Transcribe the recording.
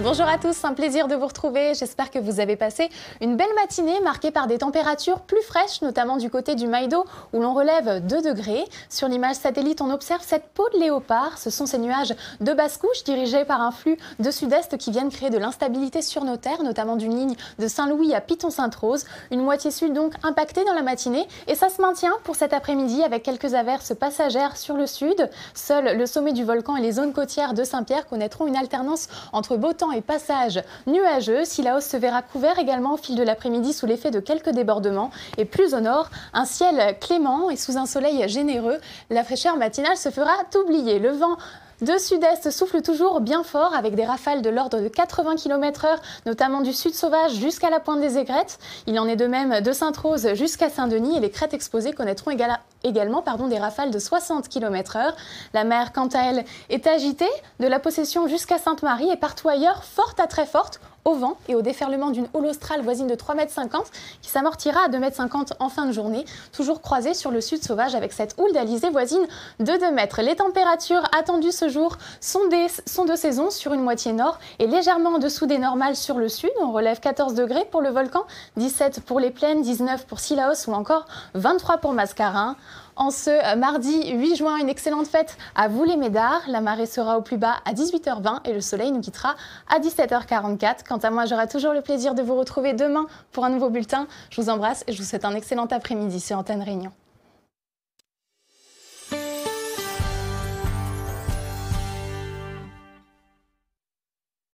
Bonjour à tous, un plaisir de vous retrouver. J'espère que vous avez passé une belle matinée marquée par des températures plus fraîches, notamment du côté du Maïdo où l'on relève 2 degrés. Sur l'image satellite, on observe cette peau de léopard. Ce sont ces nuages de basse couche dirigés par un flux de sud-est qui viennent créer de l'instabilité sur nos terres, notamment d'une ligne de Saint-Louis à Piton-Sainte-Rose. Une moitié sud donc impactée dans la matinée et ça se maintient pour cet après-midi avec quelques averses passagères sur le sud. Seul le sommet du volcan et les zones côtières de Saint-Pierre connaîtront une alternance entre beau temps et passage nuageux. Si la hausse se verra couvert également au fil de l'après-midi sous l'effet de quelques débordements. Et plus au nord, un ciel clément et sous un soleil généreux, la fraîcheur matinale se fera oublier. Le vent de sud-est souffle toujours bien fort avec des rafales de l'ordre de 80 km/h, notamment du sud sauvage jusqu'à la pointe des aigrettes. Il en est de même de Sainte-Rose jusqu'à Saint-Denis et les crêtes exposées connaîtront également des rafales de 60 km/h. La mer, quant à elle, est agitée de la possession jusqu'à Sainte-Marie et partout ailleurs, forte à très forte, au vent et au déferlement d'une houle australe voisine de 3,50 m qui s'amortira à 2,50 m en fin de journée, toujours croisée sur le sud sauvage avec cette houle d'Alizé voisine de 2 m. Les températures attendues ce jour sont, des, sont de saison sur une moitié nord et légèrement en dessous des normales sur le sud. On relève 14 degrés pour le volcan, 17 pour les plaines, 19 pour Silaos ou encore 23 pour Mascarin en ce euh, mardi 8 juin. Une excellente fête à vous les médards. La marée sera au plus bas à 18h20 et le soleil nous quittera à 17h44. Quant à moi, j'aurai toujours le plaisir de vous retrouver demain pour un nouveau bulletin. Je vous embrasse et je vous souhaite un excellent après-midi C'est Antenne Réunion.